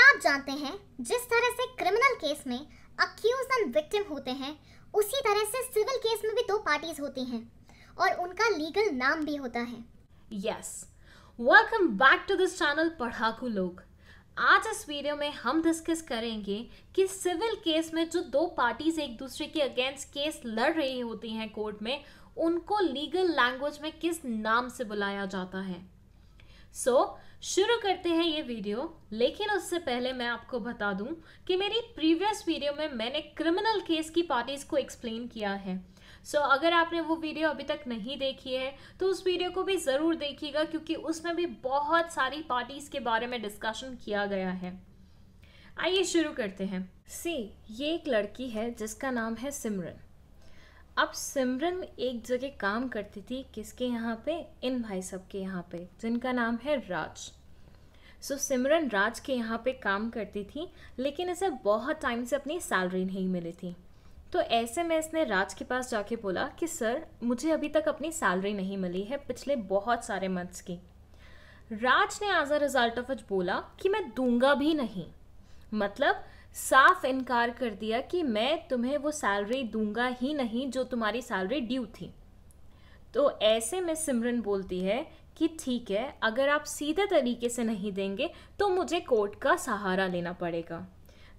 क्या आप जानते हैं जिस तरह से क्रिमिनल केस में अक्यूज एंड विक्टिम होते हैं उसी तरह से सिविल केस में भी दो पार्टीज होती हैं और उनका लीगल नाम भी होता है yes welcome back to this channel पढ़ाकू लोग आज इस वीडियो में हम डिस्कस करेंगे कि सिविल केस में जो दो पार्टीज एक दूसरे के अगेंस्ट केस लड़ रही होती हैं कोर्ट में उनको लीगल लैंग्वेज में किस नाम से बुलाया जाता है सो so, शुरू करते हैं ये वीडियो लेकिन उससे पहले मैं आपको बता दूं कि मेरी प्रीवियस वीडियो में मैंने क्रिमिनल केस की पार्टीज को एक्सप्लेन किया है सो so, अगर आपने वो वीडियो अभी तक नहीं देखी है तो उस वीडियो को भी ज़रूर देखिएगा क्योंकि उसमें भी बहुत सारी पार्टीज़ के बारे में डिस्कशन किया गया है आइए शुरू करते हैं सी ये एक लड़की है जिसका नाम है सिमरन अब सिमरन एक जगह काम करती थी किसके यहाँ पे इन भाई सब के यहाँ पे जिनका नाम है राज सो so, सिमरन राज के यहाँ पे काम करती थी लेकिन इसे बहुत टाइम से अपनी सैलरी नहीं मिली थी तो ऐसे में इसने राज के पास जाके बोला कि सर मुझे अभी तक अपनी सैलरी नहीं मिली है पिछले बहुत सारे मंथ्स की राज ने एज अ रिजल्ट ऑफ बोला कि मैं दूंगा भी नहीं मतलब साफ इनकार कर दिया कि मैं तुम्हें वो सैलरी दूंगा ही नहीं जो तुम्हारी सैलरी ड्यू थी तो ऐसे में सिमरन बोलती है कि ठीक है अगर आप सीधे तरीके से नहीं देंगे तो मुझे कोर्ट का सहारा लेना पड़ेगा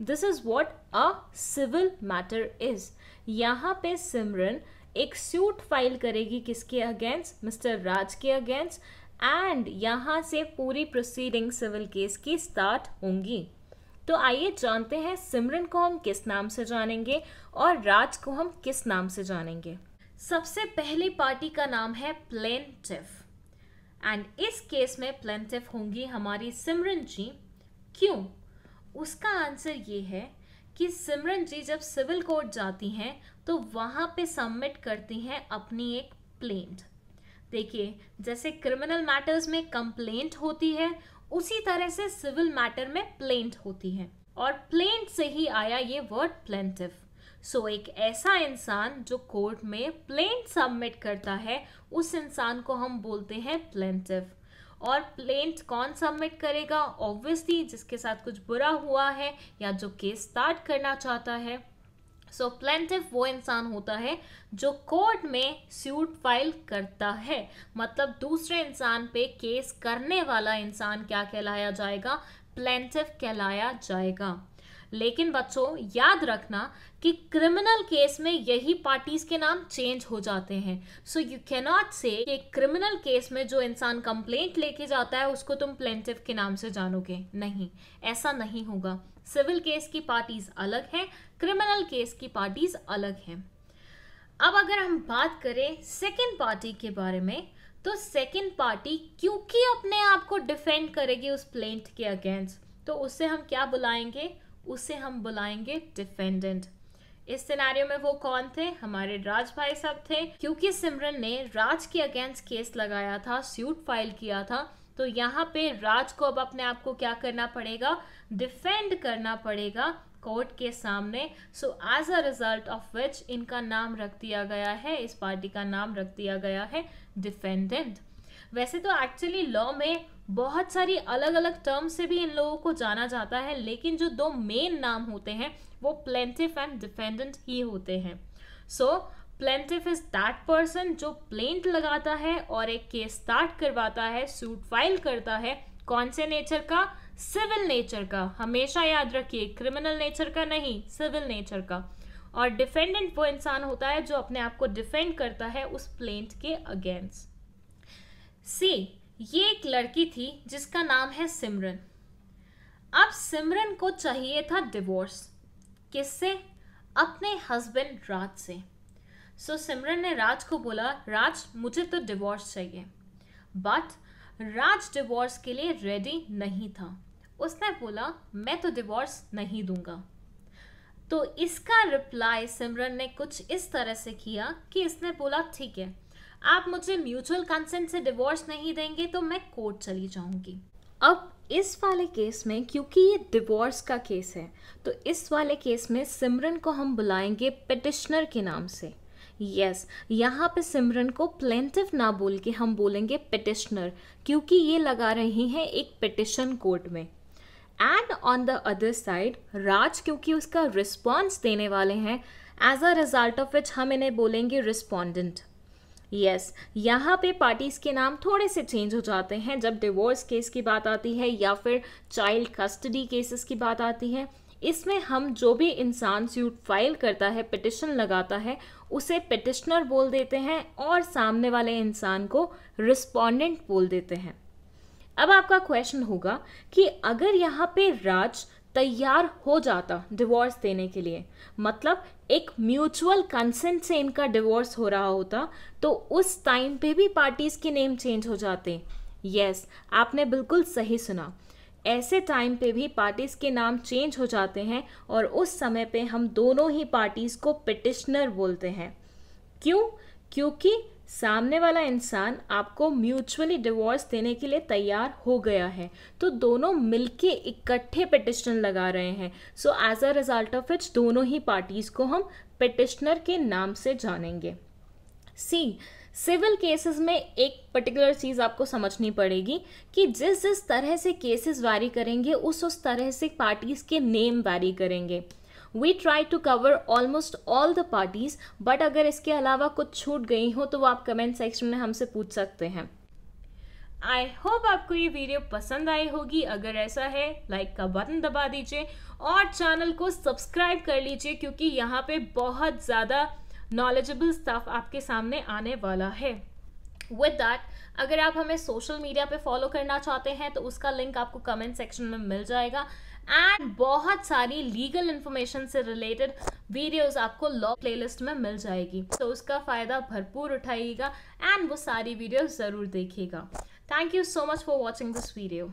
this is what a civil matter is यहाँ पे सिमरन एक सूट फाइल करेगी किसके अगेंस्ट मिस्टर राज के अगेंस्ट एंड यहाँ से पूरी प्रोसीडिंग सिविल केस की स्टार्ट होंगी तो आइए जानते हैं सिमरन को हम किस नाम से जानेंगे और राज को हम किस नाम से जानेंगे सबसे पहली पार्टी का नाम है प्लेन एंड इस केस में प्लेन होंगी हमारी सिमरन जी क्यों उसका आंसर ये है कि सिमरन जी जब सिविल कोर्ट जाती हैं तो वहाँ पे सबमिट करती हैं अपनी एक प्लेंट देखिए जैसे क्रिमिनल मैटर्स में कंप्लेंट होती है उसी तरह से सिविल मैटर में प्लेंट होती है और प्लेंट से ही आया ये वर्ड प्लेंटिव सो so, एक ऐसा इंसान जो कोर्ट में प्लेंट सबमिट करता है उस इंसान को हम बोलते हैं प्लेंटिव और प्लेंट कौन सबमिट करेगा ऑब्वियसली जिसके साथ कुछ बुरा हुआ है या जो केस स्टार्ट करना चाहता है सो प्लेंटिव वो इंसान होता है जो कोर्ट में सूट फाइल करता है मतलब दूसरे इंसान पे केस करने वाला इंसान क्या कहलाया जाएगा प्लेंटिव कहलाया जाएगा लेकिन बच्चों याद रखना कि क्रिमिनल केस में यही पार्टीज के नाम चेंज हो जाते हैं सो यू कैनॉट से कि क्रिमिनल केस में जो इंसान कंप्लेंट लेके जाता है उसको तुम प्लेंटिव के नाम से जानोगे नहीं ऐसा नहीं होगा सिविल केस की पार्टीज अलग हैं क्रिमिनल केस की पार्टीज अलग हैं अब अगर हम बात करें सेकेंड पार्टी के बारे में तो सेकेंड पार्टी क्योंकि अपने आप को डिफेंड करेगी उस प्लेंट के अगेंस्ट तो उसे हम क्या बुलाएंगे उसे हम बुलाएंगे डिफेंडेंट इस सिनेरियो में वो कौन थे हमारे राज भाई साहब थे क्योंकि सिमरन ने राज के अगेंस्ट केस लगाया था सूट फाइल किया था तो यहाँ पे राज को अब अपने आप को क्या करना पड़ेगा डिफेंड करना पड़ेगा कोर्ट के सामने so as a result of which इनका नाम रख दिया गया है इस पार्टी का नाम रख दिया गया है डिफेंडेंट वैसे तो एक्चुअली लॉ में बहुत सारी अलग अलग टर्म से भी इन लोगों को जाना जाता है लेकिन जो दो मेन नाम होते हैं वो प्लेंटिफ एंड डिफेंडेंट ही होते हैं so so, plaintiff is that person जो प्लेंट लगाता है और एक केस स्टार्ट करवाता है सूट फाइल करता है कौन से नेचर का सिविल नेचर का हमेशा याद रखिए क्रिमिनल नेचर का नहीं सिविल नेचर का और डिफेंडेंट वो इंसान होता है जो अपने आप को डिफेंड करता है उस प्लेंट के अगेंस्ट सी ये एक लड़की थी जिसका नाम है सिमरन अब सिमरन को चाहिए था डिवोर्स किससे अपने हस्बैंड राज से सो so, सिमरन ने राज को बोला राज मुझे तो डिवोर्स चाहिए बट राज डिवोर्स के लिए रेडी नहीं था उसने बोला मैं तो डिवोर्स नहीं दूंगा तो इसका रिप्लाई सिमरन ने कुछ इस तरह से किया कि इसने बोला ठीक है आप मुझे म्यूचुअल कंसेंट से डिवोर्स नहीं देंगे तो मैं कोर्ट चली जाऊंगी अब इस वाले केस में क्योंकि ये डिवोर्स का केस है तो इस वाले केस में सिमरन को हम बुलाएंगे पिटिशनर के नाम से यस yes, यहाँ पे सिमरन को प्लेंटिव ना बोल के हम बोलेंगे पिटिशनर क्योंकि ये लगा रही हैं एक पिटिशन कोर्ट में and on the other side Raj क्योंकि उसका रिस्पॉन्स देने वाले हैं as a result of which हम इन्हें बोलेंगे रिस्पॉन्डेंट यस yes, यहाँ पे पार्टीज के नाम थोड़े से चेंज हो जाते हैं जब डिवोर्स केस की बात आती है या फिर चाइल्ड कस्टडी केसेस की बात आती है इसमें हम जो भी इंसान सूट फाइल करता है पिटिशन लगाता है उसे पिटिशनर बोल देते हैं और सामने वाले इंसान को रिस्पोंडेंट बोल देते हैं अब आपका क्वेश्चन होगा कि अगर यहाँ पे राज तैयार हो जाता डिवोर्स देने के लिए मतलब एक म्यूचुअल कंसेंट से इनका डिवोर्स हो रहा होता तो उस टाइम पे भी पार्टीज के नेम चेंज हो जाते यस yes, आपने बिल्कुल सही सुना ऐसे टाइम पे भी पार्टीज़ के नाम चेंज हो जाते हैं और उस समय पे हम दोनों ही पार्टीज़ को पिटिशनर बोलते हैं क्यों क्योंकि सामने वाला इंसान आपको म्यूचुअली डिवोर्स देने के लिए तैयार हो गया है तो दोनों मिलके इकट्ठे पिटिशन लगा रहे हैं so as a result of which दोनों ही पार्टीज़ को हम पिटिशनर के नाम से जानेंगे सी सिविल केसेस में एक पर्टिकुलर चीज़ आपको समझनी पड़ेगी कि जिस जिस तरह से केसेस वारी करेंगे उस उस तरह से पार्टीज़ के नेम वारी करेंगे we try to cover almost all the parties but अगर इसके अलावा कुछ छूट गई हो तो वो आप कमेंट सेक्शन में हमसे पूछ सकते हैं आई होप आपको ये वीडियो पसंद आई होगी अगर ऐसा है लाइक का बटन दबा दीजिए और चैनल को सब्सक्राइब कर लीजिए क्योंकि यहाँ पे बहुत ज़्यादा नॉलेजेबल स्टफ आपके सामने आने वाला है विद दैट अगर आप हमें सोशल मीडिया पे फॉलो करना चाहते हैं तो उसका लिंक आपको कमेंट सेक्शन में मिल जाएगा एंड बहुत सारी लीगल इंफॉर्मेशन से रिलेटेड वीडियोस आपको लॉ प्लेलिस्ट में मिल जाएगी तो उसका फ़ायदा भरपूर उठाइएगा एंड वो सारी वीडियोस ज़रूर देखिएगा thank you so much for watching this video